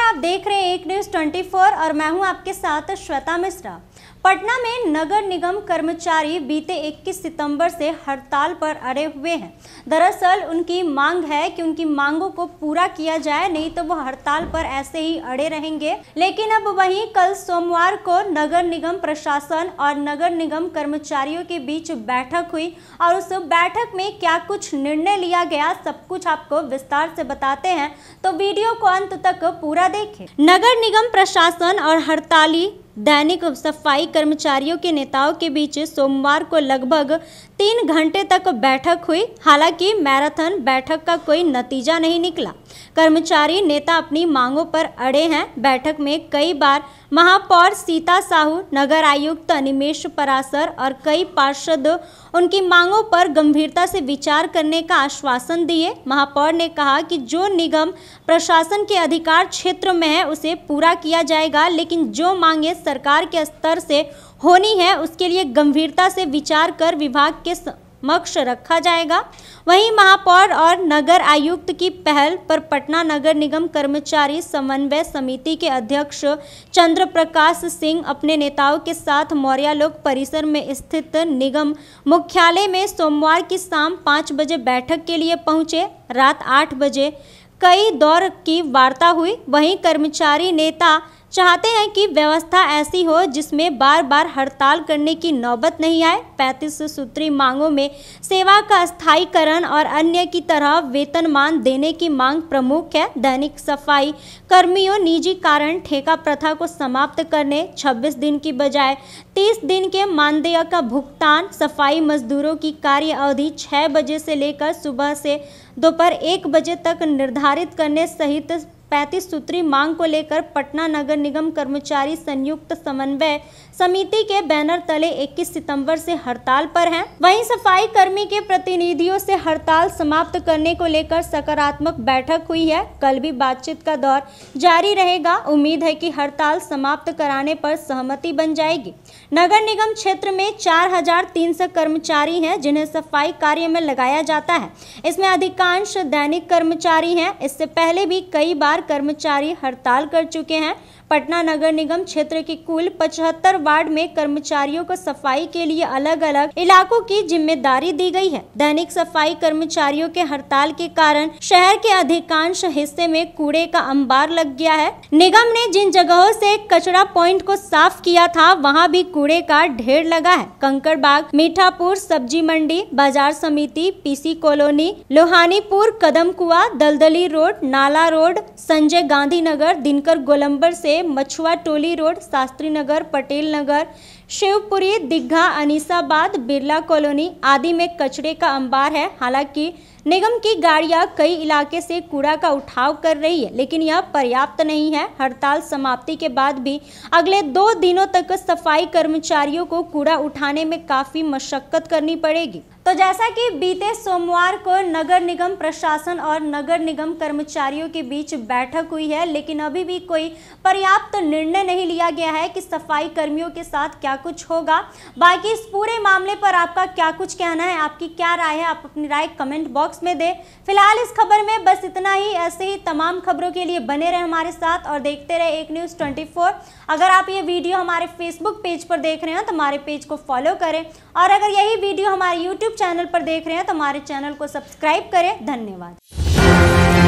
आप देख रहे हैं एक न्यूज 24 और मैं हूं आपके साथ श्वेता मिश्रा पटना में नगर निगम कर्मचारी बीते 21 सितंबर से हड़ताल पर अड़े हुए हैं दरअसल उनकी मांग है कि उनकी मांगों को पूरा किया जाए नहीं तो वो हड़ताल पर ऐसे ही अड़े रहेंगे लेकिन अब वहीं कल सोमवार को नगर निगम प्रशासन और नगर निगम कर्मचारियों के बीच बैठक हुई और उस बैठक में क्या कुछ निर्णय लिया गया सब कुछ आपको विस्तार से बताते हैं तो वीडियो को अंत तक पूरा देखे नगर निगम प्रशासन और हड़ताली दैनिक सफाई कर्मचारियों के नेताओं के बीच सोमवार को लगभग तीन घंटे तक बैठक हुई हालांकि मैराथन बैठक का कोई नतीजा नहीं निकला कर्मचारी नेता अपनी मांगों पर अड़े हैं बैठक में कई बार महापौर सीता साहू नगर आयुक्त अनिमेश परासर और कई पार्षद उनकी मांगों पर गंभीरता से विचार करने का आश्वासन दिए महापौर ने कहा कि जो निगम प्रशासन के अधिकार क्षेत्र में है उसे पूरा किया जाएगा लेकिन जो मांगे सरकार के स्तर से होनी है उसके लिए गंभीरता से विचार कर विभाग के समक्ष रखा जाएगा वहीं महापौर और नगर आयुक्त की पहल पर पटना नगर निगम कर्मचारी समन्वय समिति के अध्यक्ष चंद्र प्रकाश सिंह अपने नेताओं के साथ मौर्यालोक लोक परिसर में स्थित निगम मुख्यालय में सोमवार की शाम पाँच बजे बैठक के लिए पहुंचे रात आठ बजे कई दौर की वार्ता हुई वहीं कर्मचारी नेता चाहते हैं कि व्यवस्था ऐसी हो जिसमें बार बार हड़ताल करने की नौबत नहीं आए पैंतीस सूत्री मांगों में सेवा का स्थायीकरण और अन्य की तरह वेतनमान देने की मांग प्रमुख है दैनिक सफाई कर्मियों निजी कारण ठेका प्रथा को समाप्त करने 26 दिन की बजाय 30 दिन के मानदेय का भुगतान सफाई मजदूरों की कार्य अवधि छः बजे से लेकर सुबह से दोपहर एक बजे तक निर्धारित करने सहित पैंतीस सूत्री मांग को लेकर पटना नगर निगम कर्मचारी संयुक्त समन्वय समिति के बैनर तले 21 सितंबर से हड़ताल पर हैं वहीं सफाई कर्मी के प्रतिनिधियों से हड़ताल समाप्त करने को लेकर सकारात्मक बैठक हुई है कल भी बातचीत का दौर जारी रहेगा उम्मीद है कि हड़ताल समाप्त कराने पर सहमति बन जाएगी नगर निगम क्षेत्र में 4,300 कर्मचारी हैं जिन्हें सफाई कार्य में लगाया जाता है इसमें अधिकांश दैनिक कर्मचारी है इससे पहले भी कई बार कर्मचारी हड़ताल कर चुके हैं पटना नगर निगम क्षेत्र के कुल पचहत्तर वार्ड में कर्मचारियों को सफाई के लिए अलग अलग इलाकों की जिम्मेदारी दी गई है दैनिक सफाई कर्मचारियों के हड़ताल के कारण शहर के अधिकांश हिस्से में कूड़े का अंबार लग गया है निगम ने जिन जगहों से कचरा पॉइंट को साफ किया था वहाँ भी कूड़े का ढेर लगा है कंकड़बाग मीठापुर सब्जी मंडी बाजार समिति पीसी कॉलोनी लोहानीपुर कदम कुआ दलदली रोड नाला रोड संजय गांधी नगर दिनकर गोलम्बर से मछुआ टोली रोड शास्त्री नगर पटेल नगर शिवपुरी दिघा अनिसाबाद बिरला कॉलोनी आदि में कचरे का अंबार है हालांकि निगम की गाड़ियां कई इलाके से कूड़ा का उठाव कर रही है लेकिन यह पर्याप्त नहीं है हड़ताल समाप्ति के बाद भी अगले दो दिनों तक सफाई कर्मचारियों को कूड़ा उठाने में काफ़ी मशक्कत करनी पड़ेगी तो जैसा कि बीते सोमवार को नगर निगम प्रशासन और नगर निगम कर्मचारियों के बीच बैठक हुई है लेकिन अभी भी कोई पर्याप्त तो निर्णय नहीं लिया गया है कि सफाई कर्मियों के साथ क्या कुछ होगा बाकी इस पूरे मामले पर आपका क्या कुछ कहना है आपकी क्या राय है आप अपनी राय कमेंट बॉक्स में दें फिलहाल इस खबर में बस इतना ही ऐसे ही तमाम खबरों के लिए बने रहे हमारे साथ और देखते रहे एक न्यूज़ ट्वेंटी अगर आप ये वीडियो हमारे फेसबुक पेज पर देख रहे हैं तो हमारे पेज को फॉलो करें और अगर यही वीडियो हमारे यूट्यूब चैनल पर देख रहे हैं तो हमारे चैनल को सब्सक्राइब करें धन्यवाद